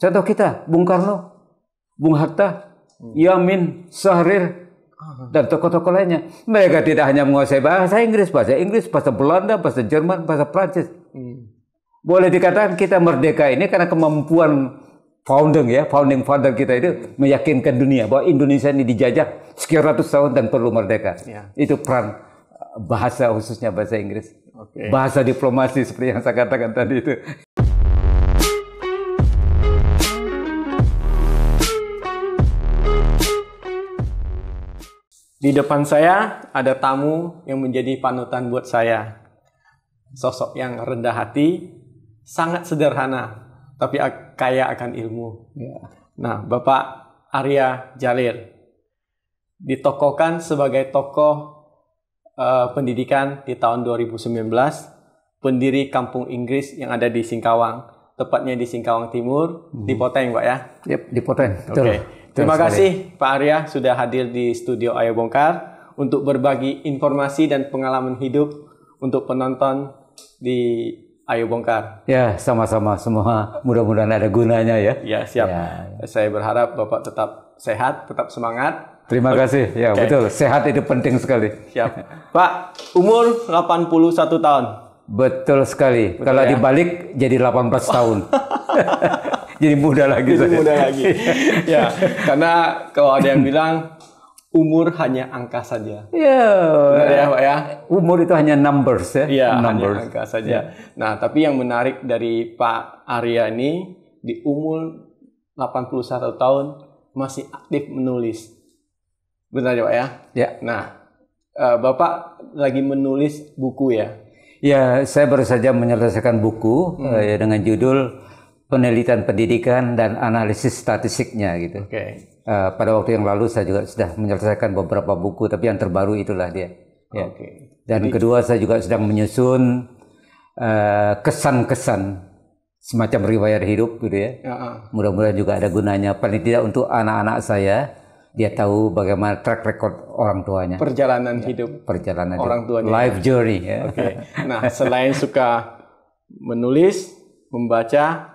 Contoh kita, Bung Karno, Bung Hatta, hmm. Yamin, Sahrir, ah. dan tokoh-tokoh lainnya. Mereka tidak hanya menguasai bahasa Inggris, bahasa Inggris, bahasa Belanda, bahasa Jerman, bahasa Prancis. Hmm. Boleh dikatakan kita merdeka ini karena kemampuan founding ya, founding father kita itu meyakinkan dunia bahwa Indonesia ini dijajah sekian ratus tahun dan perlu merdeka. Ya. Itu peran eh, bahasa khususnya bahasa Inggris. Okay. Bahasa diplomasi seperti yang saya katakan tadi itu. Di depan saya ada tamu yang menjadi panutan buat saya. Sosok yang rendah hati, sangat sederhana, tapi kaya akan ilmu. Ya. Nah, Bapak Arya Jalir ditokohkan sebagai tokoh uh, pendidikan di tahun 2019, pendiri Kampung Inggris yang ada di Singkawang, tepatnya di Singkawang Timur, hmm. di Poteng, Pak ya? Yep, di Poteng. Oke. Okay. Terima kasih sekali. Pak Arya sudah hadir di studio Ayo Bongkar untuk berbagi informasi dan pengalaman hidup untuk penonton di Ayo Bongkar. Ya, sama-sama semua. Mudah-mudahan ada gunanya ya. Ya, siap. Ya. Saya berharap Bapak tetap sehat, tetap semangat. Terima kasih. Ya, okay. betul. Sehat itu penting sekali. Siap. Pak, umur 81 tahun. Betul sekali. Betul Kalau ya? dibalik jadi 18 tahun. jadi muda lagi. Jadi muda lagi. ya, karena kalau ada yang bilang umur hanya angka saja. Iya. Yeah. ya, Pak ya? Umur itu hanya numbers ya. Iya, hanya angka saja. Yeah. Nah, tapi yang menarik dari Pak Arya ini di umur 81 tahun masih aktif menulis. Benar ya, Pak ya? Ya. Nah, eh, Bapak lagi menulis buku ya? Ya, saya baru saja menyelesaikan buku hmm. Eh, dengan judul penelitian pendidikan dan analisis statistiknya gitu. Okay. Uh, eh, pada waktu yang lalu saya juga sudah menyelesaikan beberapa buku, tapi yang terbaru itulah dia. Ya. Dan Jadi, kedua saya juga sedang menyusun eh, kesan-kesan uh, semacam riwayat hidup gitu ya. Uh -uh. Mudah-mudahan juga ada gunanya, paling tidak untuk anak-anak saya dia tahu bagaimana track record orang tuanya. Perjalanan ya, hidup. Perjalanan orang hidup. tuanya. Life journey. Ya. Okay. Nah, selain suka menulis, membaca,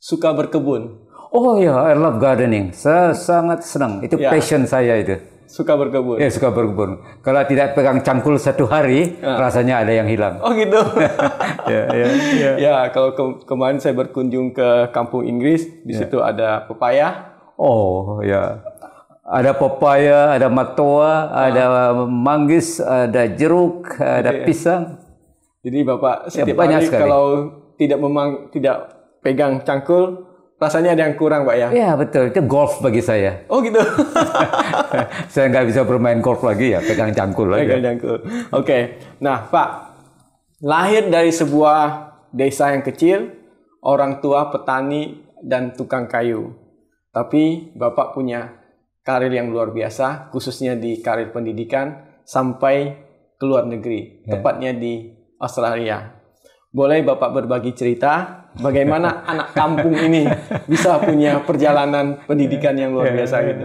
suka berkebun. Oh ya, I love gardening. Saya sangat senang. Itu yeah. passion saya itu. Suka berkebun. Ya, suka berkebun. Kalau tidak pegang cangkul satu hari, yeah. rasanya ada yang hilang. Oh gitu. ya, ya, ya. ya, kalau ke kemarin saya berkunjung ke kampung Inggris, di yeah. situ ada pepaya. Oh ya. Ada pepaya, ada matoa, ah. ada manggis, ada jeruk, ada okay, iya. pisang. Jadi Bapak ya, setiap ya, banyak hari sekali. kalau tidak memang tidak pegang cangkul rasanya ada yang kurang, Pak ya? Iya betul, itu golf bagi saya. Oh gitu. saya nggak bisa bermain golf lagi ya, pegang cangkul lagi. Pegang ya. cangkul. Oke, okay. nah Pak, lahir dari sebuah desa yang kecil, orang tua petani dan tukang kayu. Tapi Bapak punya karir yang luar biasa, khususnya di karir pendidikan sampai ke luar negeri, ya. tepatnya di Australia. Boleh Bapak berbagi cerita bagaimana anak kampung ini bisa punya perjalanan pendidikan yang luar iya, biasa iya. gitu?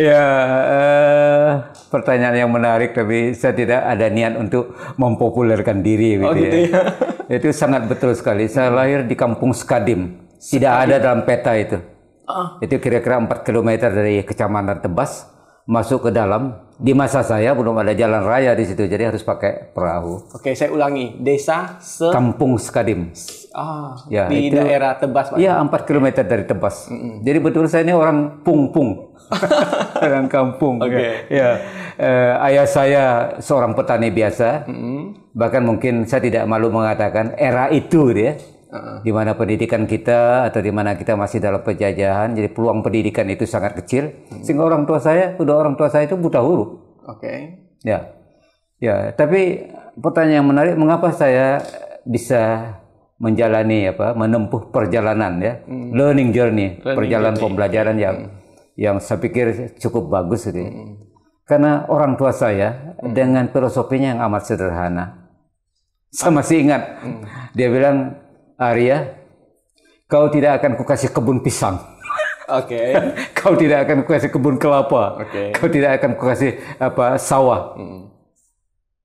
Ya, uh, pertanyaan yang menarik tapi saya tidak ada niat untuk mempopulerkan diri gitu, oh, gitu ya. Gitu ya. Itu sangat betul sekali. Saya hmm. lahir di kampung Skadim. Tidak Skadim. ada dalam peta itu. Uh. Itu kira-kira 4 km dari Kecamatan Tebas masuk ke dalam. Di masa saya belum ada jalan raya di situ, jadi harus pakai perahu. Oke, saya ulangi. Desa se... Kampung Skadim. Ah, ya, di itu, daerah Tebas. Iya, empat kilometer dari Tebas. Mm -mm. Jadi betul saya ini orang pung-pung. orang kampung. Ya. Oke. Okay. Ya. Eh, ayah saya seorang petani biasa. Mm -hmm. Bahkan mungkin saya tidak malu mengatakan era itu dia di mana pendidikan kita atau di mana kita masih dalam penjajahan, jadi peluang pendidikan itu sangat kecil. Hmm. Sehingga orang tua saya, udah orang tua saya itu buta huruf. Oke. Okay. Ya, ya. Tapi pertanyaan yang menarik, mengapa saya bisa menjalani apa, menempuh perjalanan ya, hmm. learning journey, learning perjalanan journey. pembelajaran yang hmm. yang saya pikir cukup bagus ini Hmm. Karena orang tua saya hmm. dengan filosofinya yang amat sederhana. Saya masih ingat hmm. dia bilang Arya, kau tidak akan kasih kebun pisang. Oke. Okay. kau tidak akan kasih kebun kelapa. Oke. Okay. Kau tidak akan kukasih apa sawah. Mm.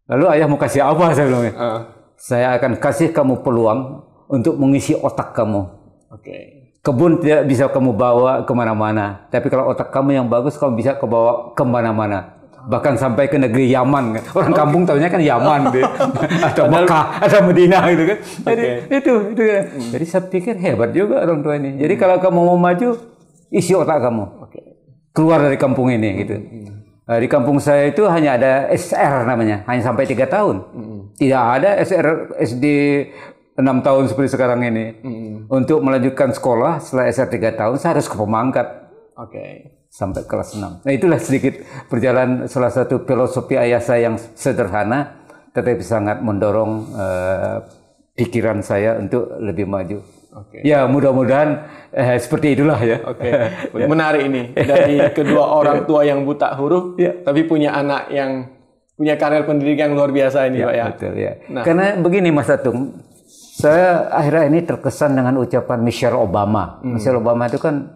Lalu ayah mau kasih apa saya bilang? Uh. Saya akan kasih kamu peluang untuk mengisi otak kamu. Oke. Okay. Kebun tidak bisa kamu bawa kemana-mana, tapi kalau otak kamu yang bagus, kamu bisa kebawa kemana-mana bahkan sampai ke negeri Yaman kan. Orang okay. Oh. kampung tahunya kan Yaman deh. ada Mekah, atau Medina gitu kan. Jadi itu itu kan. Hmm. Jadi saya pikir hebat juga orang tua ini. Jadi hmm. kalau kamu mau maju, isi otak kamu. Okay. Keluar dari kampung ini gitu. Hmm. Nah, di kampung saya itu hanya ada SR namanya, hanya sampai tiga tahun. Hmm. Tidak ada SR SD enam tahun seperti sekarang ini. Hmm. Untuk melanjutkan sekolah setelah SR tiga tahun, saya harus ke pemangkat. Oke sampai kelas 6. Nah itulah sedikit perjalanan salah satu filosofi ayah saya yang sederhana tetapi sangat mendorong uh, pikiran saya untuk lebih maju. Okay. Ya mudah-mudahan eh, seperti itulah ya. Oke. Okay. Ya. Menarik ini dari kedua orang tua yang buta huruf, yeah. tapi punya anak yang punya karir pendidikan yang luar biasa ini, ya, Pak ya. Betul ya. Nah. Karena begini Mas Atung, saya akhirnya ini terkesan dengan ucapan Michelle Obama. Hmm. Michelle Obama itu kan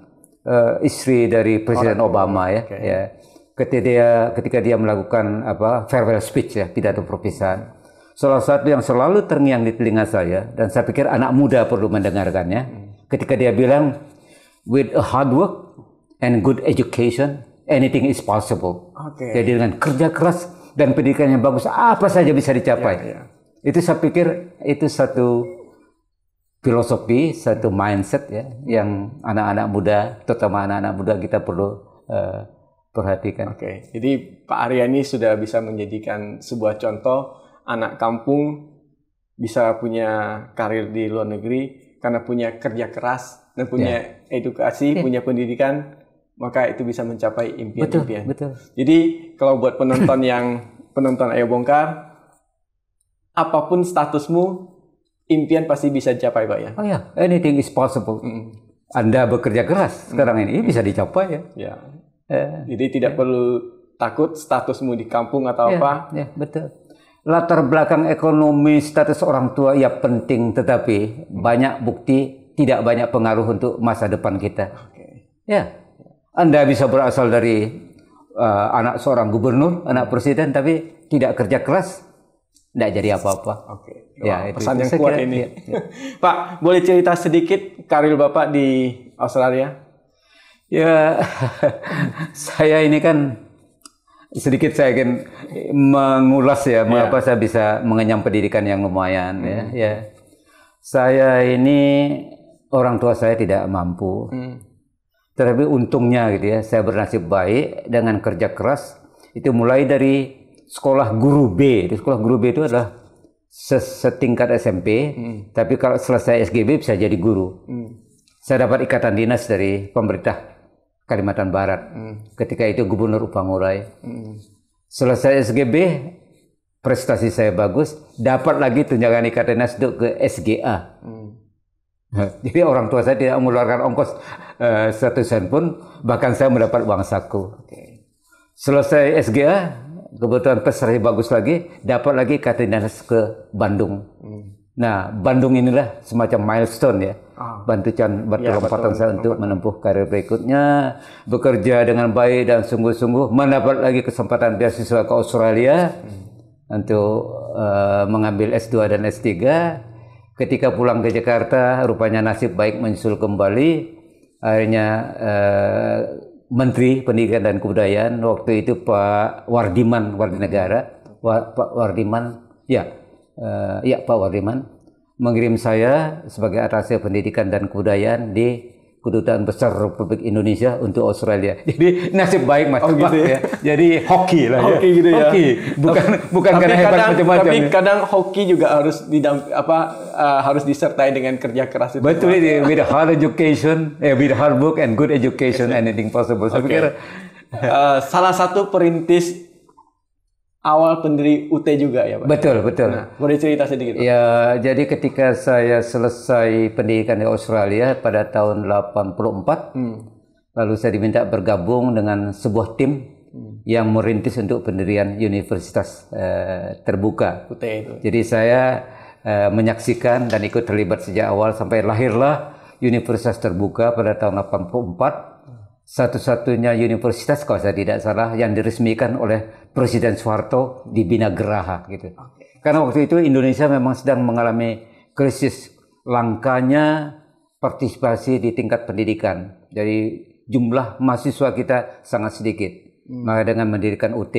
uh, istri dari Presiden oh, Obama ya. Okay. ya. Ketika dia ketika dia melakukan apa farewell speech ya pidato perpisahan. Salah satu yang selalu terngiang di telinga saya dan saya pikir anak muda perlu mendengarkannya. Hmm. Ketika dia bilang with a hard work and good education anything is possible. Okay. Jadi dengan kerja keras dan pendidikan yang bagus apa saja bisa dicapai. Yeah, yeah. Itu saya pikir itu satu filosofi, satu mindset ya yang anak-anak muda, terutama anak-anak muda kita perlu uh, perhatikan. Oke, okay. jadi Pak Aryani sudah bisa menjadikan sebuah contoh anak kampung bisa punya karir di luar negeri karena punya kerja keras dan punya yeah. edukasi, yeah. punya pendidikan, maka itu bisa mencapai impian-impian. Betul, betul. Jadi kalau buat penonton yang penonton Ayo Bongkar, apapun statusmu, impian pasti bisa dicapai, Pak ya. Oh ya, anything is possible. Mm. Anda bekerja keras sekarang ini, bisa dicapai ya. Ya. uh, Jadi tidak yeah. perlu takut statusmu di kampung atau yeah. apa. Ya, betul. Latar belakang ekonomi status orang tua ya penting, tetapi hmm. banyak bukti tidak banyak pengaruh untuk masa depan kita. Okay. Ya. Anda bisa berasal dari uh, anak seorang gubernur, anak presiden, tapi tidak kerja keras, tidak jadi apa-apa. Oke. Okay. Ya, pesan itu, yang kuat kira, ini. Ya, ya. Pak, boleh cerita sedikit karir Bapak di Australia? Ya, saya ini kan sedikit saya ingin mengulas ya, ya. mengapa saya bisa mengenyam pendidikan yang lumayan ya, hmm. ya. ya. Saya ini orang tua saya tidak mampu. Hmm. Tetapi untungnya gitu ya, saya bernasib baik dengan kerja keras itu mulai dari sekolah guru B. Di sekolah guru B itu adalah setingkat SMP, hmm. tapi kalau selesai SGB bisa jadi guru. Hmm. Saya dapat ikatan dinas dari pemerintah Kalimantan Barat. Hmm. Ketika itu Gubernur Upangurai. Hmm. Selesai SGB, prestasi saya bagus, dapat lagi tunjangan ikatan dinas untuk ke SGA. Hmm. Jadi orang tua saya tidak mengeluarkan ongkos uh, eh, satu sen pun, bahkan saya mendapat uang saku. Okay. Selesai SGA, kebetulan pesernya bagus lagi, dapat lagi kata dinas ke Bandung. Hmm. Nah, Bandung inilah semacam milestone ya. Ah. bantuan Bantu Chan ya, saya untuk menempuh karir berikutnya, bekerja dengan baik dan sungguh-sungguh, mendapat lagi kesempatan beasiswa ke Australia hmm. untuk uh, mengambil S2 dan S3. Ketika pulang ke Jakarta, rupanya nasib baik menyusul kembali. Akhirnya eh, Menteri Pendidikan dan Kebudayaan waktu itu Pak Wardiman Wardinegara Wa, Pak Wardiman ya uh, ya Pak Wardiman mengirim saya sebagai atasnya pendidikan dan kebudayaan di kedutaan besar Republik Indonesia untuk Australia. Jadi nasib baik Mas oh, gitu ya. ya. Jadi hoki lah hoki ya. Hoki gitu ya. Hoki. Bukan tapi, bukan karena karena kadang, hebat macam-macam. Tapi ya. kadang hoki juga harus didam, apa uh, harus disertai dengan kerja keras itu. Betul ya. with hard education, eh, with hard work and good education anything possible. Saya pikir uh, salah satu perintis awal pendiri UT juga ya Pak? Betul, betul. Nah, boleh cerita sedikit Pak? Ya, jadi ketika saya selesai pendidikan di Australia pada tahun 84, hmm. lalu saya diminta bergabung dengan sebuah tim hmm. yang merintis untuk pendirian universitas eh, terbuka. UT itu. Jadi saya eh, menyaksikan dan ikut terlibat sejak awal sampai lahirlah universitas terbuka pada tahun 84 satu-satunya universitas kalau saya tidak salah yang diresmikan oleh Presiden Soeharto di Bina Geraha gitu. Karena waktu itu Indonesia memang sedang mengalami krisis langkanya partisipasi di tingkat pendidikan. Jadi jumlah mahasiswa kita sangat sedikit. Hmm. Maka dengan mendirikan UT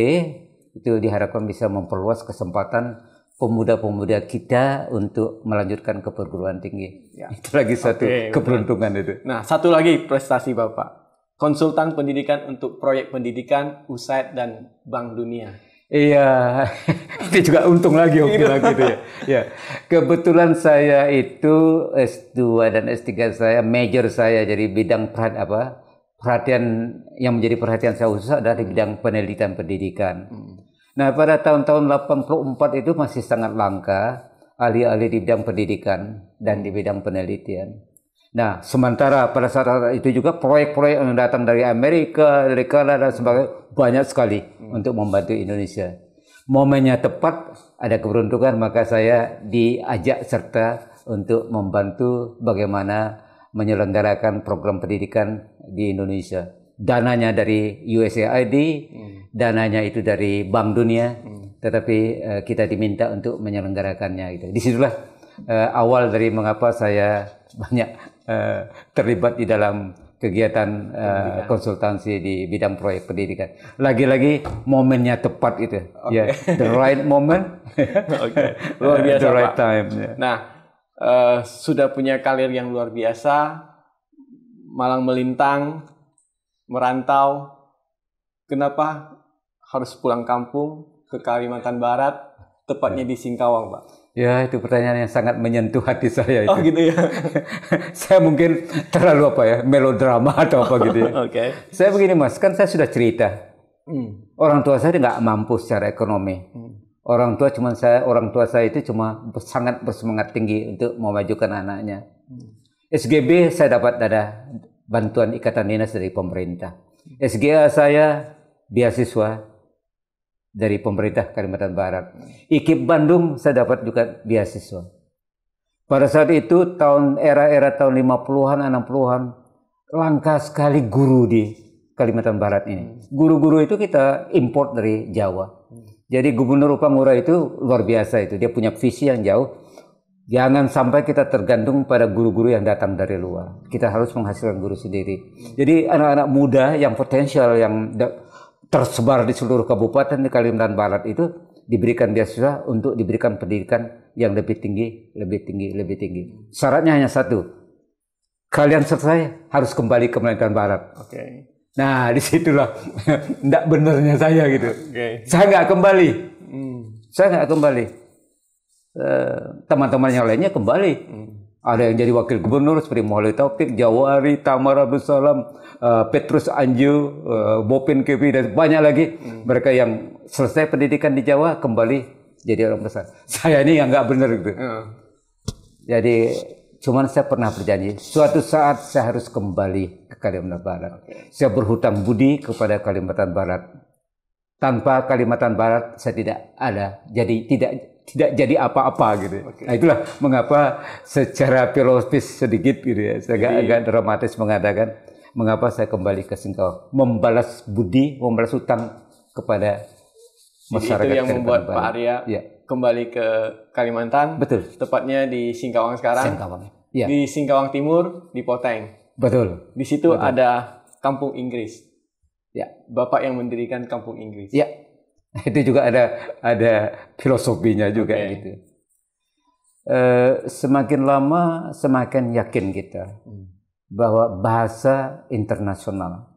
itu diharapkan bisa memperluas kesempatan pemuda-pemuda kita untuk melanjutkan ke perguruan tinggi. Ya. Itu lagi satu okay, keberuntungan itu. Nah, satu lagi prestasi Bapak konsultan pendidikan untuk proyek pendidikan USAID dan Bank Dunia. Iya, itu juga untung lagi oke lagi gitu ya. ya. Kebetulan saya itu S2 dan S3 saya major saya jadi bidang perhat apa? Perhatian yang menjadi perhatian saya khusus adalah di bidang penelitian pendidikan. Hmm. Nah, pada tahun-tahun 84 itu masih sangat langka ahli-ahli di bidang pendidikan dan di bidang penelitian. Nah, sementara pada saat itu juga proyek-proyek yang datang dari Amerika, dari Kanada dan sebagainya banyak sekali hmm. untuk membantu Indonesia. Momennya tepat, ada keberuntungan maka saya diajak serta untuk membantu bagaimana menyelenggarakan program pendidikan di Indonesia. Dananya dari USAID, hmm. dananya itu dari Bank Dunia, hmm. tetapi eh, kita diminta untuk menyelenggarakannya. Gitu. Disitulah eh, awal dari mengapa saya banyak Eh, terlibat di dalam kegiatan uh, eh, konsultansi di bidang proyek pendidikan. Lagi-lagi momennya tepat itu. Okay. yeah. the right moment. okay. Luar biasa, the right Pak. time. Yeah. Nah, uh, sudah punya karir yang luar biasa, malang melintang, merantau. Kenapa harus pulang kampung ke Kalimantan Barat, tepatnya di Singkawang, Pak? Ya, itu pertanyaan yang sangat menyentuh hati saya. Oh, itu. Oh, gitu ya. saya mungkin terlalu apa ya, melodrama atau apa gitu ya. Oke. Okay. Saya begini mas, kan saya sudah cerita. Hmm. Orang tua saya nggak mampu secara ekonomi. Hmm. Orang tua cuma saya, orang tua saya itu cuma sangat bersemangat tinggi untuk memajukan anaknya. Hmm. SGB saya dapat ada bantuan ikatan dinas dari pemerintah. Hmm. SGA saya beasiswa dari pemerintah Kalimantan Barat. IKIP Bandung saya dapat juga beasiswa. Pada saat itu tahun era-era tahun 50-an 60-an langka sekali guru di Kalimantan Barat ini. Guru-guru itu kita import dari Jawa. Jadi Gubernur Upangura itu luar biasa itu. Dia punya visi yang jauh. Jangan sampai kita tergantung pada guru-guru yang datang dari luar. Kita harus menghasilkan guru sendiri. Jadi anak-anak muda yang potensial yang tersebar di seluruh kabupaten di Kalimantan Barat itu diberikan beasiswa untuk diberikan pendidikan yang lebih tinggi, lebih tinggi, lebih tinggi. Syaratnya hanya satu. Kalian selesai harus kembali ke Kalimantan Barat. Oke. Okay. Nah, disitulah tidak benernya saya gitu. Okay. Saya nggak kembali. Hmm. Saya nggak kembali. Eh, Teman-teman yang lainnya kembali. Hmm. Ada yang jadi wakil gubernur seperti Muhammad Taufik, Jawari, Tamara Busalam, eh, Petrus Anju, eh, Bopin Kepi dan banyak lagi hmm. mereka yang selesai pendidikan di Jawa kembali jadi orang besar. Saya ini yang nggak benar gitu. Hmm. Jadi cuman saya pernah berjanji suatu saat saya harus kembali ke Kalimantan Barat. Saya berhutang budi kepada Kalimantan Barat. Tanpa Kalimantan Barat saya tidak ada. Jadi tidak tidak jadi apa-apa gitu. Okay. Nah itulah mengapa secara filosofis sedikit gitu ya, saya agak, iya, iya. agak dramatis mengatakan mengapa saya kembali ke Singkawang, membalas budi, membalas hutang kepada masyarakat. Jadi itu yang membuat Pak Arya ya. kembali ke Kalimantan. Betul. Tepatnya di Singkawang sekarang. Singkawang. Ya. Di Singkawang Timur, di Poteng. Betul. Di situ Betul. ada Kampung Inggris. Ya. Bapak yang mendirikan Kampung Inggris. Ya. itu juga ada ada filosofinya juga okay. gitu. E, semakin lama semakin yakin kita hmm. bahwa bahasa internasional,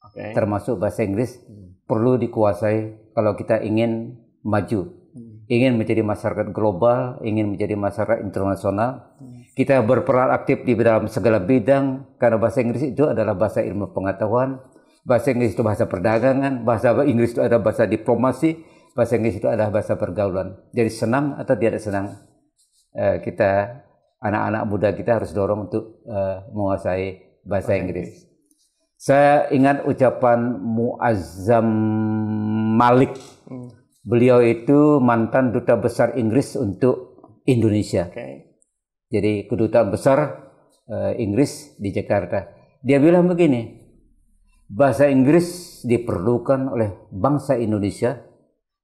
okay. termasuk bahasa Inggris, hmm. perlu dikuasai kalau kita ingin maju, hmm. ingin menjadi masyarakat global, ingin menjadi masyarakat internasional. Hmm. Kita berperan aktif di dalam segala bidang karena bahasa Inggris itu adalah bahasa ilmu pengetahuan Bahasa Inggris itu bahasa perdagangan, bahasa Inggris itu ada bahasa diplomasi, bahasa Inggris itu adalah bahasa pergaulan. Jadi senang atau tidak senang, eh, kita anak-anak muda kita harus dorong untuk eh, menguasai bahasa Inggris. Saya ingat ucapan Muazzam Malik. Hmm. Beliau itu mantan duta besar Inggris untuk Indonesia. Jadi kedutaan besar eh, Inggris di Jakarta. Dia bilang begini, bahasa Inggris diperlukan oleh bangsa Indonesia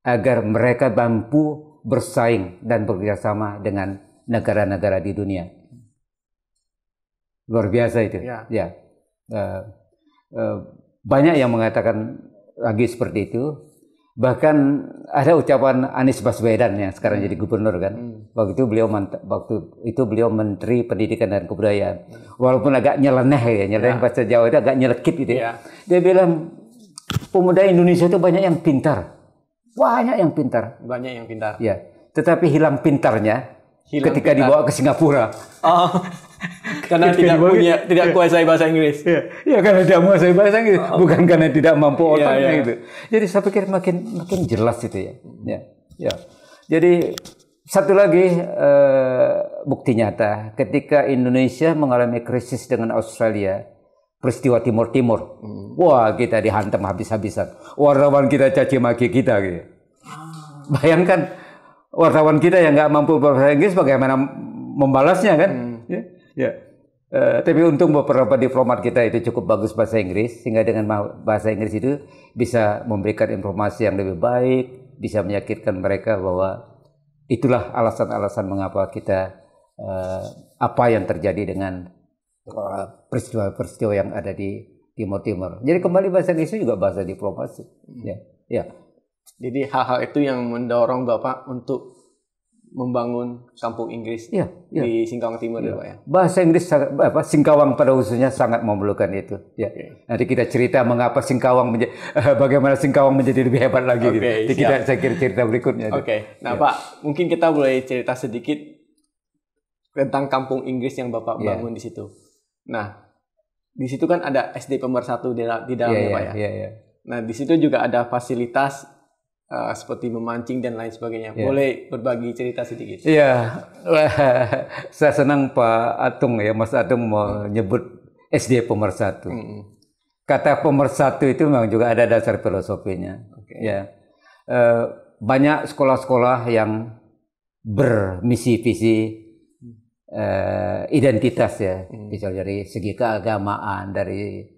agar mereka mampu bersaing dan bekerjasama dengan negara-negara di dunia. Luar biasa itu. Ya. ya. Uh, uh, banyak yang mengatakan lagi seperti itu. Bahkan ada ucapan Anies Baswedan yang sekarang jadi gubernur kan. Hmm. Waktu itu beliau waktu itu beliau Menteri Pendidikan dan Kebudayaan. Walaupun agak nyeleneh ya, nyeleneh ya. bahasa Jawa itu agak nyelekit gitu ya. ya. Dia bilang pemuda Indonesia itu banyak yang pintar. Banyak yang pintar. Banyak yang pintar. Ya. Tetapi hilang pintarnya hilang ketika pintar. dibawa ke Singapura. Oh. karena iya, tidak iya, punya iya. tidak yeah. kuasai bahasa Inggris. Iya, yeah. karena tidak menguasai bahasa Inggris, oh. bukan karena tidak mampu otaknya yeah, yeah. gitu. Jadi saya pikir makin makin jelas itu ya. Ya. ya. Jadi satu lagi uh, bukti nyata ketika Indonesia mengalami krisis dengan Australia, peristiwa Timur Timur. Hmm. Wah, kita dihantam habis-habisan. Wartawan kita caci maki kita gitu. Ah. Bayangkan wartawan kita yang nggak mampu bahasa Inggris bagaimana membalasnya kan? Hmm Ya. Uh, tapi untung beberapa diplomat kita itu cukup bagus bahasa Inggris, sehingga dengan bahasa Inggris itu bisa memberikan informasi yang lebih baik, bisa meyakinkan mereka bahwa itulah alasan-alasan mengapa kita uh, apa yang terjadi dengan eh, peristiwa-peristiwa yang ada di Timur Timur. Jadi kembali bahasa Inggris itu juga bahasa diplomasi. Hmm. Ya, ya. Jadi hal-hal itu yang mendorong bapak untuk membangun kampung Inggris ya, ya. di Singkawang Timur ya, ya Pak ya. Bahasa Inggris apa Singkawang pada khususnya sangat memerlukan itu. Ya. Okay. Nanti kita cerita mengapa Singkawang menjadi bagaimana Singkawang menjadi lebih hebat lagi okay, gitu. Nanti kita saya kira cerita berikutnya. Oke. Okay. Nah, ya. Pak, mungkin kita mulai cerita sedikit tentang kampung Inggris yang Bapak ya. bangun di situ. Nah, di situ kan ada SD pemersatu di, di dalamnya ya, ya, Pak ya. ya, ya. Nah, di situ juga ada fasilitas uh, seperti memancing dan lain sebagainya. Yeah. Boleh berbagi cerita sedikit? Iya, yeah. saya senang Pak Atung ya, Mas Atung menyebut SD Pemersatu. Mm -hmm. Kata pemersatu itu memang juga ada dasar filosofinya. Okay. Ya, uh, banyak sekolah-sekolah yang bermisi-visi mm. eh, identitas ya, mm. misalnya dari segi keagamaan, dari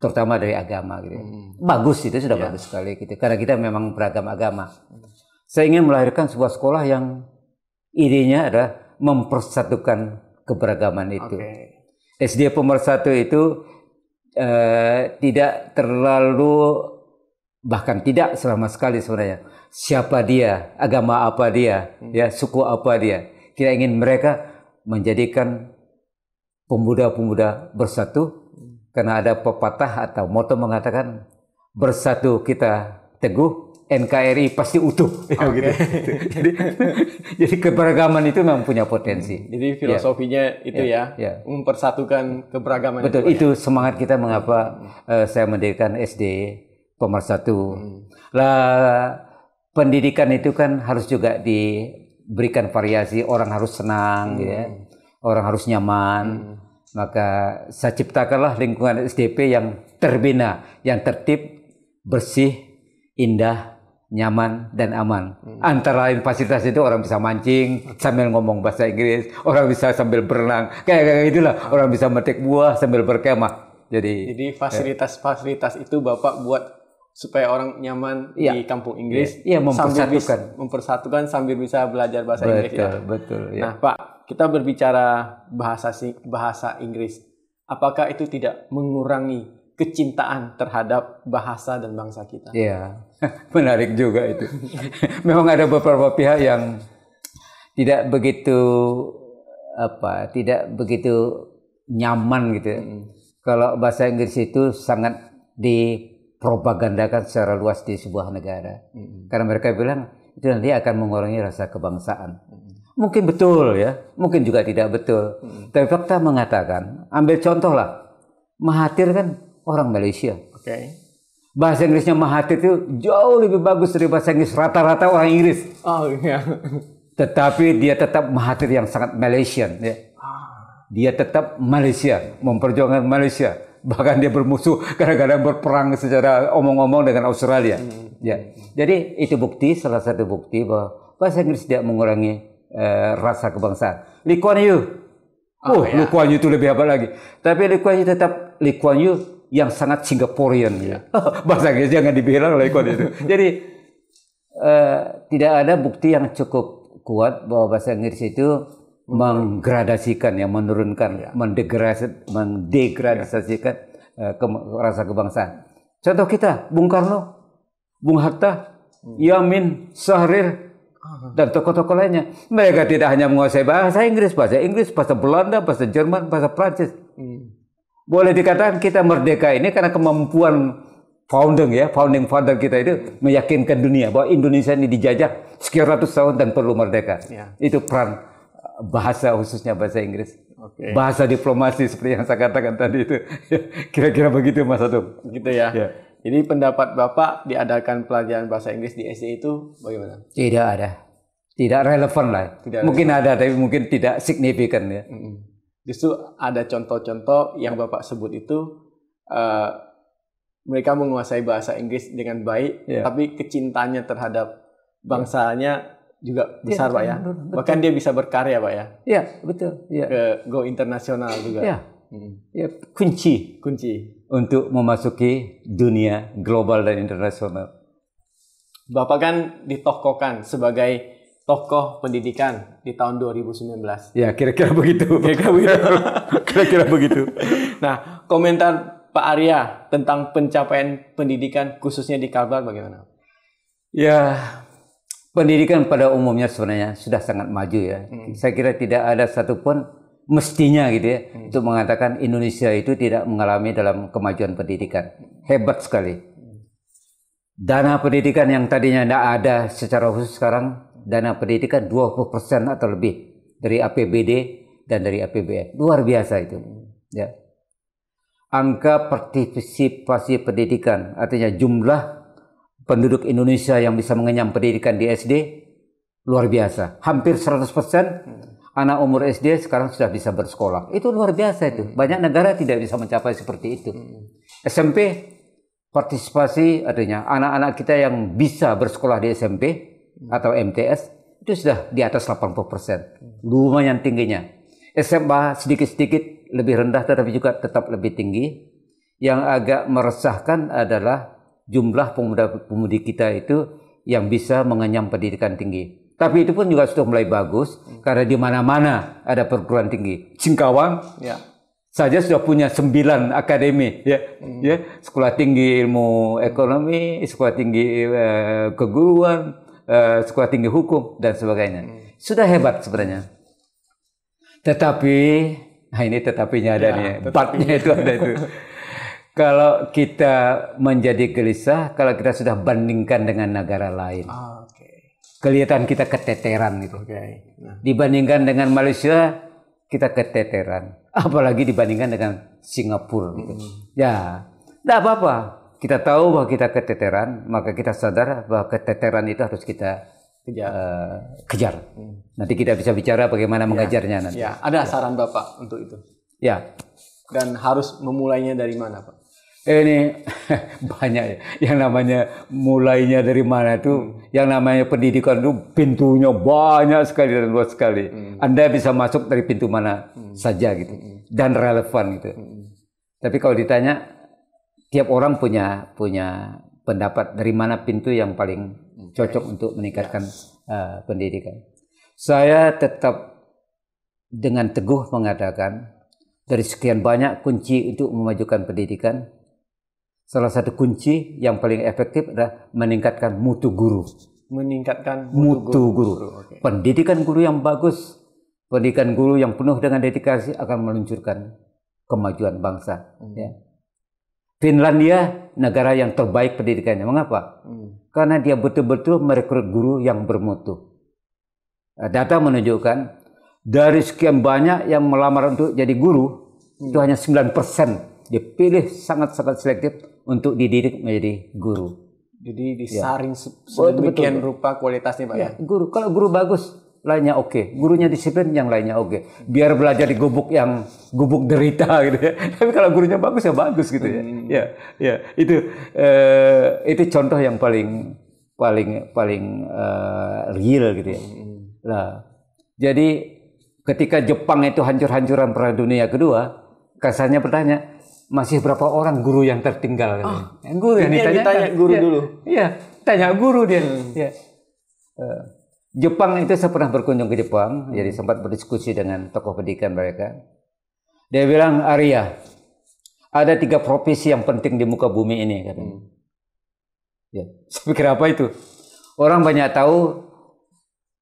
terutama dari agama gitu. Hmm. Bagus itu sudah yeah. bagus sekali gitu. Karena kita memang beragam agama. Saya ingin melahirkan sebuah sekolah yang idenya adalah mempersatukan keberagaman itu. Okay. SD pemersatu itu uh, tidak terlalu bahkan tidak selama sekali sebenarnya. Siapa dia, agama apa dia, hmm. ya suku apa dia. Kita ingin mereka menjadikan pemuda-pemuda bersatu karena ada pepatah atau moto mengatakan bersatu kita teguh NKRI pasti utuh. Ya, okay. gitu. jadi, jadi keberagaman itu memang punya potensi. Hmm. Jadi filosofinya ya. itu ya, ya, ya, mempersatukan keberagaman. Betul, itu, ya. itu ya. semangat kita mengapa uh, saya mendirikan SD Pemersatu. Hmm. Lah pendidikan itu kan harus juga diberikan variasi. Orang harus senang, gitu ya. hmm. ya. orang harus nyaman. Hmm maka saya ciptakanlah lingkungan SDP yang terbina, yang tertib, bersih, indah, nyaman dan aman. Hmm. Antara lain fasilitas itu orang bisa mancing sambil ngomong bahasa Inggris, orang bisa sambil berenang, kayak kayak itulah. Orang bisa metik buah sambil berkemah. Jadi Jadi eh, fasilitas-fasilitas itu Bapak buat supaya orang nyaman iya. di kampung Inggris. Iya, iya mempersatukan. Sambil bisa, mempersatukan sambil bisa belajar bahasa betul, Inggris ya. Betul, ya. Nah, Pak, kita berbicara bahasa bahasa Inggris, apakah itu tidak mengurangi kecintaan terhadap bahasa dan bangsa kita? Iya, menarik juga itu. Memang ada beberapa pihak yang tidak begitu apa, tidak begitu nyaman gitu. Ya. Hmm. Kalau bahasa Inggris itu sangat dipropagandakan secara luas di sebuah negara, hmm. karena mereka bilang itu nanti akan mengurangi rasa kebangsaan. Hmm Mungkin betul ya, mungkin juga tidak betul. Hmm. Tapi fakta mengatakan, ambil contoh lah, Mahathir kan orang Malaysia. Okay. Bahasa Inggrisnya Mahathir itu jauh lebih bagus dari bahasa Inggris rata-rata orang Inggris. Oh iya. Tetapi dia tetap Mahathir yang sangat Malaysian ya. Ah. Dia tetap Malaysia, memperjuangkan Malaysia bahkan dia bermusuh kadang-kadang berperang secara omong-omong dengan Australia. Hmm. Ya. Jadi itu bukti salah satu bukti bahwa bahasa Inggris tidak mengurangi Eh, rasa kebangsaan. Lee Kuan Oh, oh ya. Lee Kuan itu lebih hebat lagi. Tapi Lee Kuan tetap Lee Kuan yang sangat Singaporean. Ya. Bahasa Inggris jangan dibilang oleh Kuan itu. Jadi uh, tidak ada bukti yang cukup kuat bahwa bahasa Inggris itu menggradasikan yang menurunkan ya. mendegrasi, mendegradasikan ya. Eh, ke, rasa kebangsaan. Contoh kita Bung Karno, Bung Hatta, hmm. Yamin Sahrir, dan tokoh-tokoh lainnya. Mereka tidak hanya menguasai bahasa Inggris, bahasa Inggris, bahasa Belanda, bahasa Jerman, bahasa Prancis. Hmm. Boleh dikatakan kita merdeka ini karena kemampuan founding ya, founding father kita itu meyakinkan dunia bahwa Indonesia ini dijajah sekian ratus tahun dan perlu merdeka. Ya. Itu peran eh, bahasa khususnya bahasa Inggris. Okay. Bahasa diplomasi seperti yang saya katakan tadi itu. Ya, kira-kira begitu Mas Atum. Gitu ya. ya. Jadi pendapat Bapak diadakan pelajaran bahasa Inggris di SD e itu bagaimana? Tidak ada tidak relevan lah. Tidak mungkin relevan. ada tapi mungkin tidak signifikan ya. Justru ada contoh-contoh yang Bapak sebut itu uh, mereka menguasai bahasa Inggris dengan baik yeah. tapi kecintanya terhadap bangsanya yeah. juga ya, besar yeah, Pak ya. Betul, Bahkan dia bisa berkarya Pak ya. Iya, betul. Yeah. Ke go internasional juga. Yeah. Hmm. Ya, kunci kunci untuk memasuki dunia global dan internasional. Bapak kan ditokokan sebagai tokoh pendidikan di tahun 2019. Ya, kira-kira begitu. Kira-kira begitu. kira-kira begitu. Nah, komentar Pak Arya tentang pencapaian pendidikan khususnya di Kalbar bagaimana? Ya, pendidikan pada umumnya sebenarnya sudah sangat maju ya. Hmm. Saya kira tidak ada satupun mestinya gitu ya hmm. untuk mengatakan Indonesia itu tidak mengalami dalam kemajuan pendidikan. Hebat sekali. Hmm. Dana pendidikan yang tadinya tidak ada secara khusus sekarang dana pendidikan 20% atau lebih dari APBD dan dari APBN. Luar biasa itu. Ya. Angka partisipasi pendidikan, artinya jumlah penduduk Indonesia yang bisa mengenyam pendidikan di SD luar biasa. Hampir 100% anak umur SD sekarang sudah bisa bersekolah. Itu luar biasa itu. Banyak negara tidak bisa mencapai seperti itu. SMP partisipasi artinya anak-anak kita yang bisa bersekolah di SMP atau MTS itu sudah di atas 80%. Lumayan tingginya. SMA sedikit-sedikit lebih rendah tetapi juga tetap lebih tinggi. Yang agak meresahkan adalah jumlah pemuda-pemudi kita itu yang bisa mengenyam pendidikan tinggi. Tapi itu pun juga sudah mulai bagus karena di mana-mana ada perguruan tinggi. Singkawang ya. saja sudah punya sembilan akademi, ya, hmm. ya sekolah tinggi ilmu ekonomi, sekolah tinggi eh, keguruan, Eh, sekolah tinggi hukum dan sebagainya. Hmm. Sudah hebat sebenarnya. Tetapi, nah ini tetapinya ada ya, nih, partnya itu ada itu. kalau kita menjadi gelisah, kalau kita sudah bandingkan dengan negara lain. Ah, okay. Kelihatan kita keteteran gitu. Okay. Nah. Dibandingkan dengan Malaysia, kita keteteran. Apalagi dibandingkan dengan Singapura. Gitu. -hmm. Ya, tidak apa-apa kita tahu bahwa kita keteteran, maka kita sadar bahwa keteteran itu harus kita kejar. Uh, kejar. Hmm. Nanti kita bisa bicara bagaimana ya. mengajarnya nanti. Ya. Ada ya. saran Bapak untuk itu? Ya. Dan harus memulainya dari mana, Pak? Eh, ini banyak ya. Yang namanya mulainya dari mana itu, hmm. yang namanya pendidikan itu pintunya banyak sekali dan luas sekali. Hmm. Anda bisa masuk dari pintu mana hmm. saja gitu hmm. dan relevan gitu. Hmm. Tapi kalau ditanya tiap orang punya punya pendapat dari mana pintu yang paling cocok untuk meningkatkan uh, pendidikan. Saya tetap dengan teguh mengatakan dari sekian banyak kunci untuk memajukan pendidikan, salah satu kunci yang paling efektif adalah meningkatkan mutu guru. Meningkatkan mutu, mutu guru. guru. Okay. Pendidikan guru yang bagus, pendidikan guru yang penuh dengan dedikasi akan meluncurkan kemajuan bangsa. Hmm. Ya Finlandia negara yang terbaik pendidikannya. Mengapa? Hmm. Karena dia betul-betul merekrut guru yang bermutu. Nah, data menunjukkan dari sekian banyak yang melamar untuk jadi guru hmm. itu hanya 9% dipilih sangat-sangat selektif untuk dididik menjadi guru. Jadi disaring ya. sedemikian oh, rupa kualitasnya Pak ya, ya? Guru kalau guru bagus lainnya oke, okay. gurunya disiplin yang lainnya oke. Okay. Biar belajar di gubuk yang gubuk derita gitu ya. Tapi kalau gurunya bagus ya bagus gitu ya. Hmm. Ya, ya itu eh, itu contoh yang paling paling paling eh, real gitu ya. Nah, jadi ketika Jepang itu hancur-hancuran Perang Dunia Kedua, kasarnya bertanya, masih berapa orang guru yang tertinggal? Oh, guru yang ditanya, ditanya guru ya, dulu. Iya, tanya guru dia. Hmm. Ya. Uh, Jepang itu saya pernah berkunjung ke Jepang, jadi sempat berdiskusi dengan tokoh pendidikan mereka. Dia bilang, Arya, ada tiga profesi yang penting di muka bumi ini. Katanya. Hmm. Ya, saya pikir apa itu? Orang banyak tahu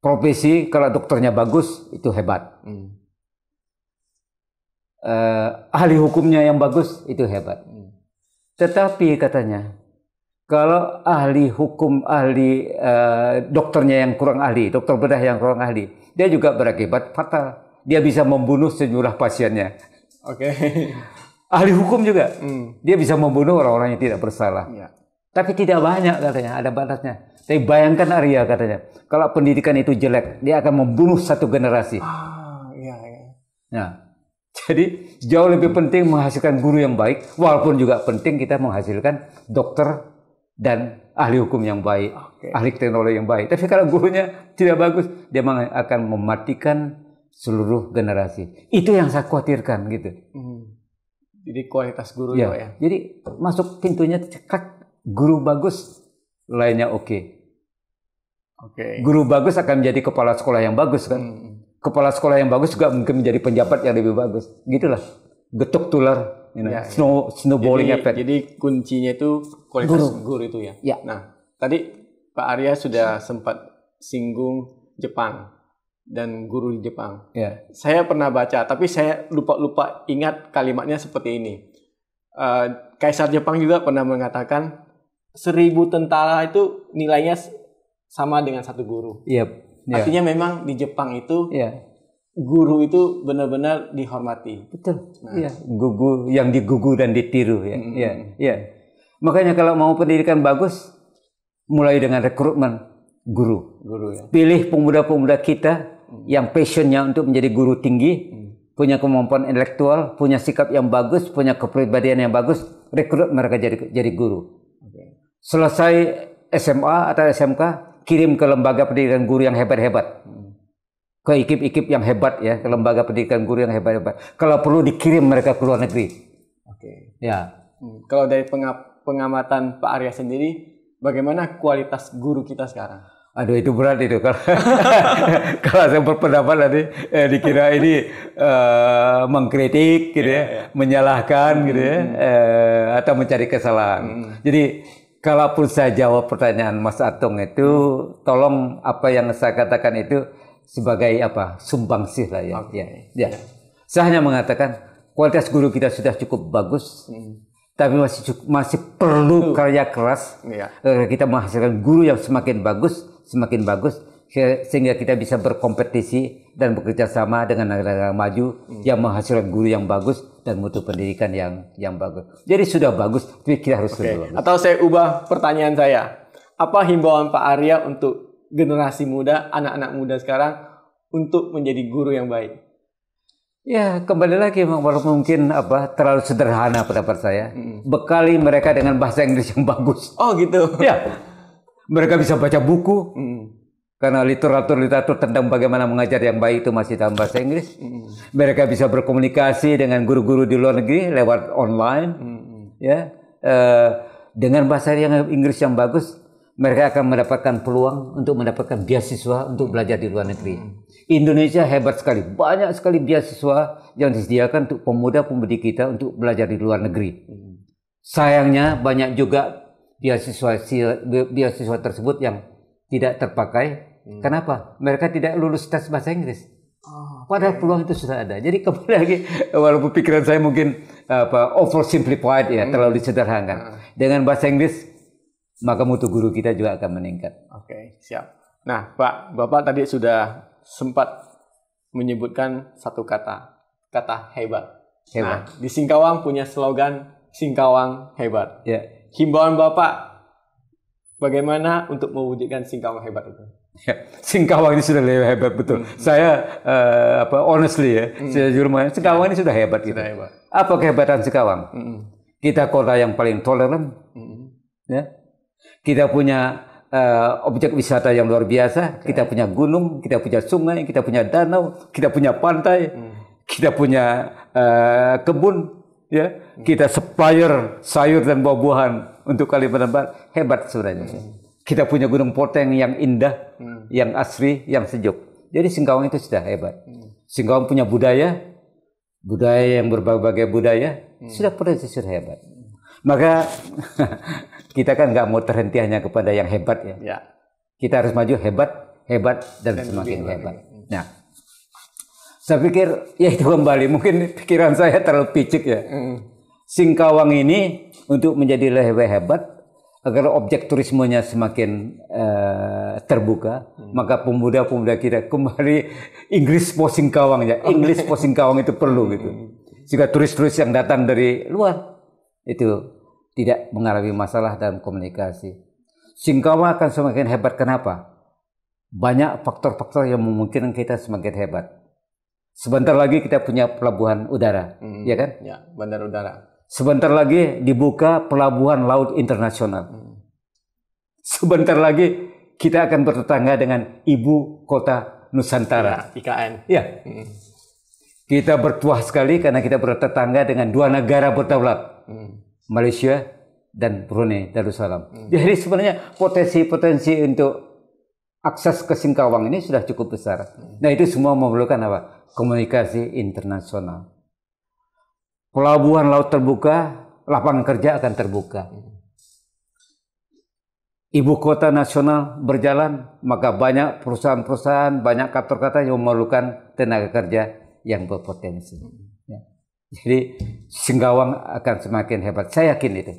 profesi kalau dokternya bagus itu hebat. Hmm. Uh, ahli hukumnya yang bagus itu hebat. Hmm. Tetapi katanya kalau ahli hukum, ahli uh, dokternya yang kurang ahli, dokter bedah yang kurang ahli, dia juga berakibat fatal. Dia bisa membunuh sejumlah pasiennya. Oke. Okay. ahli hukum juga, hmm. dia bisa membunuh orang-orang yang tidak bersalah. Ya. Tapi tidak banyak katanya, ada batasnya. Tapi bayangkan Arya katanya, kalau pendidikan itu jelek, dia akan membunuh satu generasi. Ah, iya, iya. Nah, jadi jauh lebih penting menghasilkan guru yang baik, walaupun juga penting kita menghasilkan dokter dan ahli hukum yang baik, okay. ahli teknologi yang baik. Tapi kalau gurunya tidak bagus, dia akan mematikan seluruh generasi. Itu yang saya khawatirkan gitu. Hmm. Jadi kualitas guru ya. ya. ya? Jadi masuk pintunya cekak guru bagus, lainnya oke. Okay. Oke. Okay. Guru bagus akan menjadi kepala sekolah yang bagus kan. Hmm. Kepala sekolah yang bagus juga mungkin menjadi penjabat yang lebih bagus. Gitulah. Getuk tular you know, ya, ya. snow ya. snowballing jadi, effect. Jadi kuncinya itu kualitas guru, guru itu ya. ya. Nah, tadi Pak Arya sudah sempat singgung Jepang dan guru di Jepang. Ya. Saya pernah baca, tapi saya lupa-lupa ingat kalimatnya seperti ini. Uh, Kaisar Jepang juga pernah mengatakan seribu tentara itu nilainya sama dengan satu guru. Yep. Iya, yeah. Artinya memang di Jepang itu yeah guru itu benar-benar dihormati. Betul. Nah. Ya. Gugu yang digugu dan ditiru ya. Mm-hmm. Ya, ya. Makanya kalau mau pendidikan bagus mulai dengan rekrutmen guru. Guru ya. Pilih pemuda-pemuda kita mm. yang passionnya untuk menjadi guru tinggi, hmm punya kemampuan intelektual, punya sikap yang bagus, punya kepribadian yang bagus, rekrut mereka jadi jadi guru. Okay. Selesai SMA atau SMK, kirim ke lembaga pendidikan guru yang hebat-hebat. hmm ke ikip-ikip yang hebat ya, ke lembaga pendidikan guru yang hebat-hebat. Kalau perlu dikirim mereka ke luar negeri. Oke. Okay. Ya. Hmm. Kalau dari pengamatan Pak Arya sendiri, bagaimana kualitas guru kita sekarang? Aduh itu berat itu kalau kalau saya berpendapat tadi eh, dikira ini eh, mengkritik gitu yeah, ya, yeah. Iya. menyalahkan -hmm. gitu ya, hmm, hmm. eh, atau mencari kesalahan. Hmm, -hmm. Jadi kalaupun saya jawab pertanyaan Mas Atung itu, tolong apa yang saya katakan itu sebagai apa sumbangsih lah ya. Okay. ya. ya. Saya hanya mengatakan kualitas guru kita sudah cukup bagus, hmm. tapi masih cukup, masih perlu karya keras. Yeah. Iya. Kita menghasilkan guru yang semakin bagus, semakin bagus sehingga kita bisa berkompetisi dan bekerja sama dengan negara-negara maju hmm. yang menghasilkan guru yang bagus dan mutu pendidikan yang yang bagus. Jadi sudah bagus, tapi kita harus okay. lebih bagus. Atau saya ubah pertanyaan saya. Apa himbauan Pak Arya untuk generasi muda, anak-anak muda sekarang untuk menjadi guru yang baik? Ya, kembali lagi walaupun mungkin apa terlalu sederhana pendapat saya. Hmm. Bekali mereka dengan bahasa Inggris yang bagus. Oh, gitu. Ya. Mereka bisa baca buku. Hmm. Karena literatur-literatur tentang bagaimana mengajar yang baik itu masih dalam bahasa Inggris. Hmm. Mereka bisa berkomunikasi dengan guru-guru di luar negeri lewat online. Ya. Uh, dengan bahasa yang Inggris yang bagus, mereka akan mendapatkan peluang untuk mendapatkan beasiswa untuk belajar di luar negeri. Indonesia hebat sekali, banyak sekali beasiswa yang disediakan untuk pemuda-pemudi kita untuk belajar di luar negeri. Sayangnya banyak juga beasiswa beasiswa tersebut yang tidak terpakai. Hmm. Kenapa? Mereka tidak lulus tes bahasa Inggris. Oh, Padahal peluang itu sudah ada. Jadi kembali lagi, walaupun pikiran saya mungkin apa oversimplified ya, hmm. terlalu disederhanakan. Hmm. Dengan bahasa Inggris maka mutu guru kita juga akan meningkat. Oke, siap. Nah, Pak, Bapak tadi sudah sempat menyebutkan satu kata, kata hebat. Hebat. Nah, di Singkawang punya slogan Singkawang hebat. Ya. Himbauan Bapak bagaimana untuk mewujudkan Singkawang hebat itu? Ya, Singkawang ini sudah lebih hebat betul. Hmm. Saya uh, apa honestly ya, hmm. saya jujur Singkawang ya. ini sudah hebat gitu. Sudah hebat. Apa kehebatan Singkawang? Hmm. Kita kota yang paling toleran. Hmm. Ya. Kita punya uh, objek wisata yang luar biasa, okay. kita punya gunung, kita punya sungai, kita punya danau, kita punya pantai, hmm. kita punya uh, kebun, ya. Hmm. Kita supplier sayur dan buah-buahan untuk Kalimantan Barat. Hebat sebenarnya. Hmm. Kita punya Gunung Poteng yang indah, hmm. yang asri, yang sejuk. Jadi Singkawang itu sudah hebat. Hmm. Singkawang punya budaya, budaya yang berbagai budaya, hmm. sudah potensi sudah hebat. Maka kita kan nggak mau terhenti hanya kepada yang hebat ya. ya. Kita harus maju hebat, hebat dan, dan semakin hebat. Lebih. Nah, ya. saya pikir ya itu kembali mungkin pikiran saya terlalu picik ya. Mm. Singkawang ini untuk menjadi lebih hebat agar objek turismenya semakin uh, terbuka, mm. maka pemuda-pemuda kita kembali Inggris posing Singkawang ya. Inggris posing Singkawang itu perlu gitu. Sehingga turis-turis yang datang dari luar itu tidak mengalami masalah dalam komunikasi. Singkawa akan semakin hebat. Kenapa? Banyak faktor-faktor yang memungkinkan kita semakin hebat. Sebentar lagi kita punya pelabuhan udara, hmm. ya kan? Ya, bandar udara. Sebentar lagi dibuka pelabuhan laut internasional. Hmm. Sebentar lagi kita akan bertetangga dengan ibu kota Nusantara. Ya, IKN. Ya. Hmm. Kita bertuah sekali karena kita bertetangga dengan dua negara berdaulat Hmm. Malaysia dan Brunei Darussalam. Hmm. Jadi sebenarnya potensi-potensi untuk akses ke Singkawang ini sudah cukup besar. Hmm. Nah itu semua memerlukan apa? Komunikasi internasional. Pelabuhan laut terbuka, lapangan kerja akan terbuka. Hmm. Ibu kota nasional berjalan, maka banyak perusahaan-perusahaan, banyak kantor-kantor yang memerlukan tenaga kerja yang berpotensi. Hmm. Jadi Singgawang akan semakin hebat. Saya yakin itu.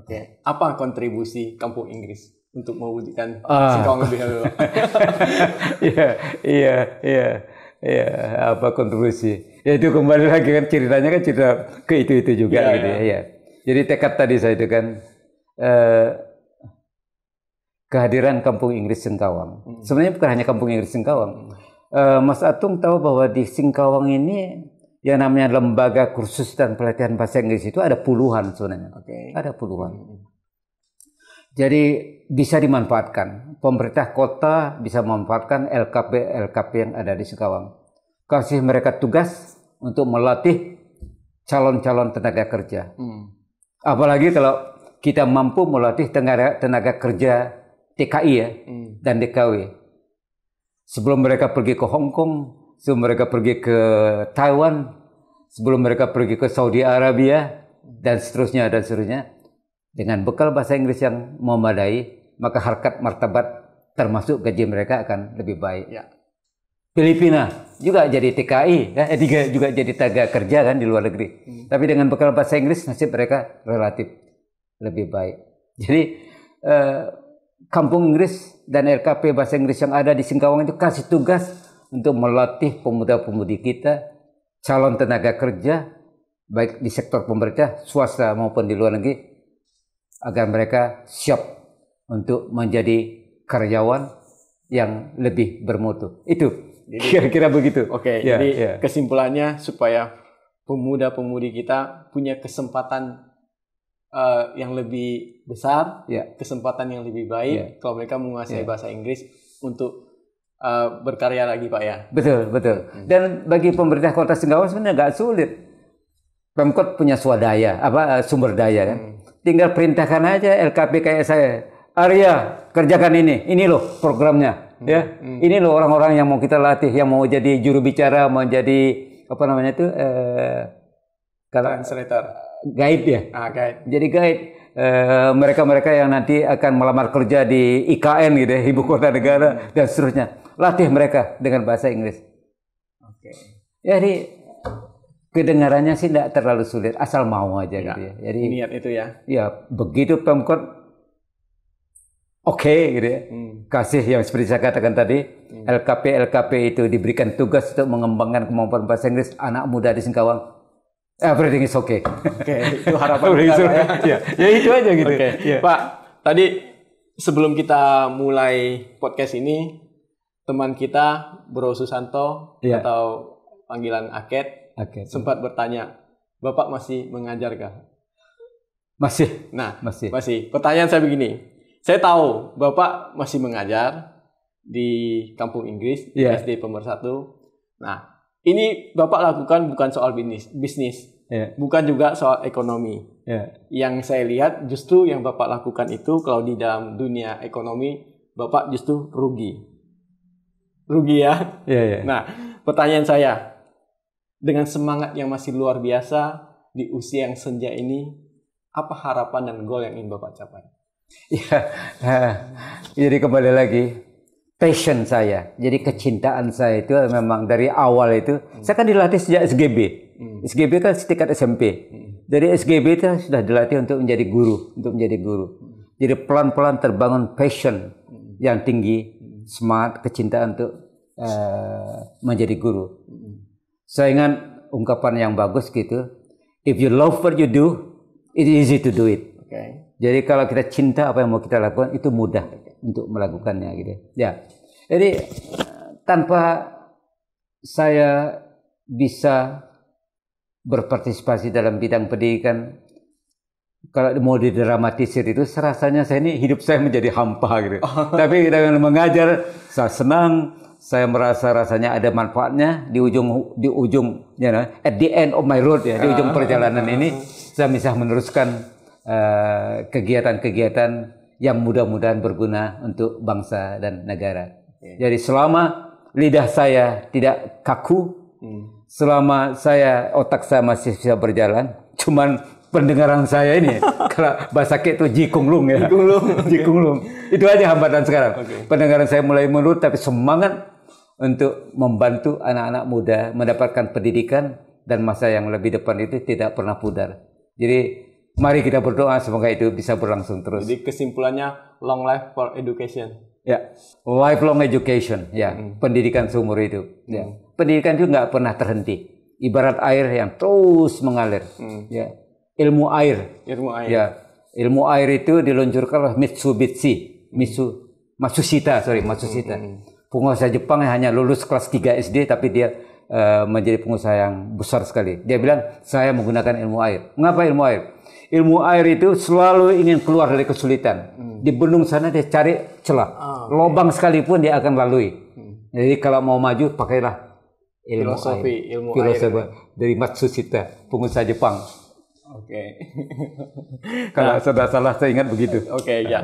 Oke, apa kontribusi kampung Inggris untuk mewujudkan uh. Ah. Singgawang lebih hebat? Iya, iya, iya. iya. apa kontribusi? Ya itu kembali lagi kan ceritanya kan cerita ke itu-itu juga ya, gitu ya. ya. Jadi tekad tadi saya itu kan eh, kehadiran Kampung Inggris Singkawang. Hmm. Sebenarnya bukan hanya Kampung Inggris Singkawang. Eh, Mas Atung tahu bahwa di Singkawang ini yang namanya lembaga kursus dan pelatihan bahasa Inggris itu ada puluhan sebenarnya. Okay. Ada puluhan. Hmm, hmm. Jadi bisa dimanfaatkan. Pemerintah kota bisa memanfaatkan LKP LKP yang ada di Sukawang, Kasih mereka tugas untuk melatih calon-calon tenaga kerja. Hmm. Apalagi kalau kita mampu melatih tenaga, tenaga kerja TKI ya hmm. dan DKW. Sebelum mereka pergi ke Hong Kong, Sebelum mereka pergi ke Taiwan, sebelum mereka pergi ke Saudi Arabia, dan seterusnya, dan seterusnya. Dengan bekal bahasa Inggris yang memadai, maka harkat martabat termasuk gaji mereka akan lebih baik. Ya. Filipina juga jadi TKI, juga, eh, eh, juga jadi tenaga kerja kan di luar negeri. Hmm. Tapi dengan bekal bahasa Inggris nasib mereka relatif lebih baik. Jadi eh, kampung Inggris dan RKP bahasa Inggris yang ada di Singkawang itu kasih tugas untuk melatih pemuda-pemudi kita, calon tenaga kerja, baik di sektor pemerintah, swasta maupun di luar negeri, agar mereka siap untuk menjadi karyawan yang lebih bermutu. Itu kira-kira begitu. Oke, okay, ya, jadi ya. kesimpulannya supaya pemuda-pemudi kita punya kesempatan uh, yang lebih besar, yeah. kesempatan yang lebih baik yeah. kalau mereka menguasai yeah. bahasa Inggris untuk uh, berkarya lagi Pak ya. Betul, betul. Hmm. Dan bagi pemerintah Kota Singgawa sebenarnya nggak sulit. Pemkot punya swadaya, apa eh, sumber daya kan. Hmm. Tinggal perintahkan aja LKP kayak saya. Arya, kerjakan ini. Ini loh programnya, hmm. ya. Hmm. Ini loh orang-orang yang mau kita latih, yang mau jadi juru bicara, mau jadi apa namanya itu uh, kalau translator, guide ya. Ah, guide. Jadi guide Eh, mereka-mereka yang nanti akan melamar kerja di IKN gitu ya, ibu kota negara dan seterusnya. Latih mereka dengan bahasa Inggris. Oke. Okay. Jadi kedengarannya sih tidak terlalu sulit, asal mau aja ya, gitu ya. Jadi niat itu ya. Ya, begitu Pemkot oke okay, gitu ya. Hmm. Kasih yang seperti saya katakan tadi, hmm. LKP LKP itu diberikan tugas untuk mengembangkan kemampuan bahasa Inggris anak muda di Singkawang Everything is okay. Oke, okay, itu harapan kita. ya. ya. ya itu aja gitu. Okay. Ya. Pak, tadi sebelum kita mulai podcast ini, teman kita Bro Susanto ya. atau panggilan Aket, Aket sempat bertanya, "Bapak masih mengajar kah?" Masih. Nah, masih. Masih. Pertanyaan saya begini. Saya tahu Bapak masih mengajar di kampung Inggris, yeah. SD pemersatu. Nah, ini Bapak lakukan bukan soal bisnis, bisnis. Yeah. Bukan juga soal ekonomi. Yeah. Yang saya lihat justru yang Bapak lakukan itu kalau di dalam dunia ekonomi Bapak justru rugi. Rugi ya. Yeah, yeah. Nah, pertanyaan saya dengan semangat yang masih luar biasa di usia yang senja ini apa harapan dan goal yang ingin Bapak capai? Ya, nah, jadi kembali lagi passion saya. Jadi kecintaan saya itu memang dari awal itu hmm. saya kan dilatih sejak SGB. Hmm. SGB kan setingkat SMP. Hmm. Dari SGB itu sudah dilatih untuk menjadi guru, untuk menjadi guru. Hmm. Jadi pelan-pelan terbangun passion hmm. yang tinggi, hmm. smart, kecintaan untuk uh, menjadi guru. Saya ingat ungkapan yang bagus gitu. If you love what you do, it easy to do it. Okay. Jadi kalau kita cinta apa yang mau kita lakukan itu mudah. Okay untuk melakukannya gitu. Ya. Jadi tanpa saya bisa berpartisipasi dalam bidang pendidikan kalau mau didramatisir itu serasanya saya ini hidup saya menjadi hampa gitu. Oh. Tapi dengan mengajar saya senang, saya merasa rasanya ada manfaatnya di ujung di ujung you know, at the end of my road ya di ujung ah. perjalanan ini saya bisa meneruskan eh, kegiatan-kegiatan uh, kegiatan -kegiatan yang mudah-mudahan berguna untuk bangsa dan negara. Jadi selama lidah saya tidak kaku, hmm. selama saya otak saya masih bisa berjalan, cuman pendengaran saya ini kalau bahasa kita itu jikunglung ya. Jikunglung. jikunglung. Okay. Itu aja hambatan sekarang. Okay. Pendengaran saya mulai menurun tapi semangat untuk membantu anak-anak muda mendapatkan pendidikan dan masa yang lebih depan itu tidak pernah pudar. Jadi Mari kita berdoa semoga itu bisa berlangsung terus. Jadi kesimpulannya long life for education. Ya, lifelong education. Ya, hmm. pendidikan seumur hidup. Hmm. Ya, pendidikan itu nggak pernah terhenti. Ibarat air yang terus mengalir. Hmm. Ya, ilmu air. Ilmu air. Ya, ilmu air itu diluncurkan oleh Mitsubishi, hmm. Mitsu, Matsushita, sorry, Matsushita. Hmm. Pengusaha Jepang yang hanya lulus kelas 3 SD, tapi dia uh, menjadi pengusaha yang besar sekali. Dia bilang, saya menggunakan ilmu air. Mengapa ilmu air? ilmu air itu selalu ingin keluar dari kesulitan. Hmm. Di bendung sana dia cari celah. Ah, okay. Lobang sekalipun dia akan lalui. Hmm. Jadi kalau mau maju pakailah ilmu filosofi, air. ilmu filosofi air. dari Matsushita, pengusaha Jepang. Oke. Okay. kalau nah, sudah salah saya ingat begitu. Oke, okay, ya.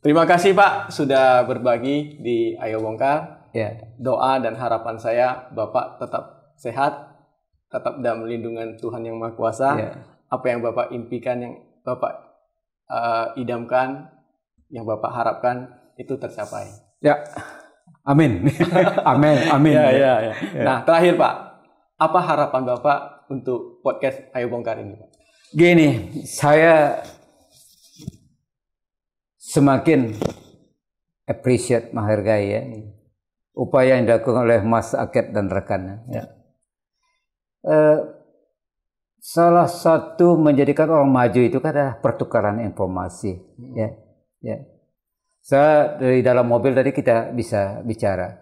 Terima kasih Pak sudah berbagi di Ayo Bongkar. Ya. Doa dan harapan saya Bapak tetap sehat, tetap dalam lindungan Tuhan Yang Maha Kuasa. Ya apa yang Bapak impikan, yang Bapak uh, idamkan, yang Bapak harapkan itu tercapai. Ya, amin, amin, amin. Ya, ya, ya, ya. Nah, terakhir Pak, apa harapan Bapak untuk podcast Ayo Bongkar ini? Pak? Gini, saya semakin appreciate menghargai ya upaya yang dilakukan oleh Mas Aket dan rekannya. Ya. Uh, salah satu menjadikan orang maju itu kan adalah pertukaran informasi hmm. ya ya saya dari dalam mobil tadi kita bisa bicara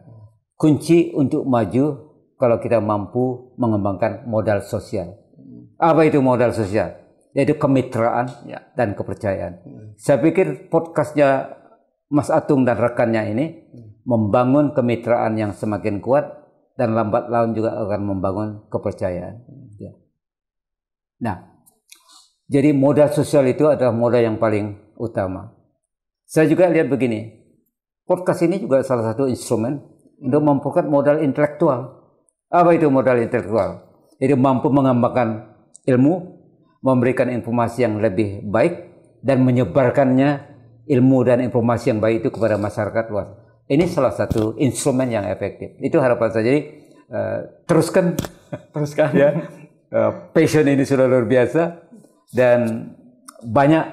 kunci untuk maju kalau kita mampu mengembangkan modal sosial hmm. apa itu modal sosial yaitu kemitraan ya. dan kepercayaan hmm. saya pikir podcastnya Mas Atung dan rekannya ini hmm. membangun kemitraan yang semakin kuat dan lambat laun juga akan membangun kepercayaan. Hmm. Nah, jadi modal sosial itu adalah modal yang paling utama. Saya juga lihat begini, podcast ini juga salah satu instrumen untuk memperkuat modal intelektual. Apa itu modal intelektual? Jadi mampu mengembangkan ilmu, memberikan informasi yang lebih baik, dan menyebarkannya ilmu dan informasi yang baik itu kepada masyarakat luas. Ini salah satu instrumen yang efektif. Itu harapan saya. Jadi uh, teruskan, teruskan ya Eh, passion ini sudah luar biasa dan banyak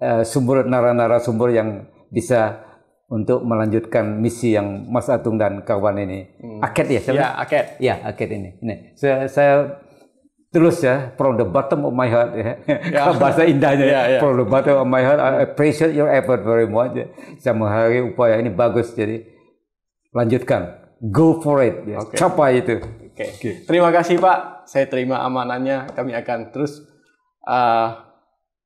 eh, sumber narasumber nara sumber yang bisa untuk melanjutkan misi yang Mas Atung dan kawan ini. Hmm. Aket ya, Ya, Aket. Ya, Aket ini. Ini saya, saya terus ya from the bottom of my heart ya. Yeah. bahasa indahnya yeah, yeah. Ya. from the bottom of my heart I appreciate your effort very much ya. saya menghargai upaya ini bagus jadi lanjutkan go for it ya. okay. capai itu Oke. Okay. Terima kasih Pak. Saya terima amanannya. Kami akan terus uh,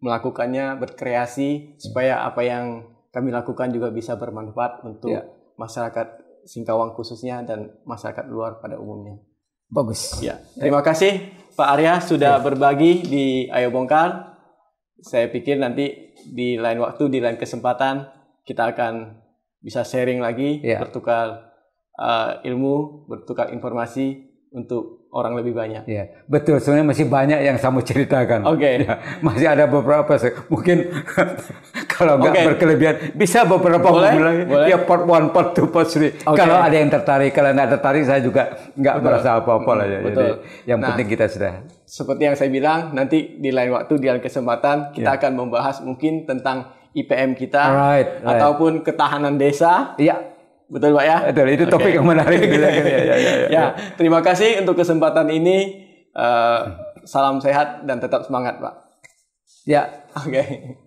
melakukannya, berkreasi supaya apa yang kami lakukan juga bisa bermanfaat untuk yeah. masyarakat Singkawang khususnya dan masyarakat luar pada umumnya. Bagus. Ya. Terima kasih Pak Arya sudah yeah. berbagi di Ayo Bongkar. Saya pikir nanti di lain waktu, di lain kesempatan kita akan bisa sharing lagi, yeah. bertukar uh, ilmu, bertukar informasi untuk orang lebih banyak. Ya, betul. Sebenarnya masih banyak yang saya mau ceritakan. Oke. Okay. Ya, masih ada beberapa mungkin kalau nggak okay. berkelebihan bisa beberapa boleh, boleh. ya part one, part two, part three. Okay. Kalau ada yang tertarik, kalau nggak tertarik saya juga nggak merasa apa-apa lah. Ya. Betul. Jadi yang nah, penting kita sudah. Seperti yang saya bilang, nanti di lain waktu, di lain kesempatan kita yeah. akan membahas mungkin tentang IPM kita right, right. ataupun ketahanan desa. Iya. Yeah Betul Pak ya? Betul, itu topik yang menarik. ya, ya, ya, ya. ya, terima kasih untuk kesempatan ini. Uh, salam sehat dan tetap semangat Pak. Ya. Oke. Okay.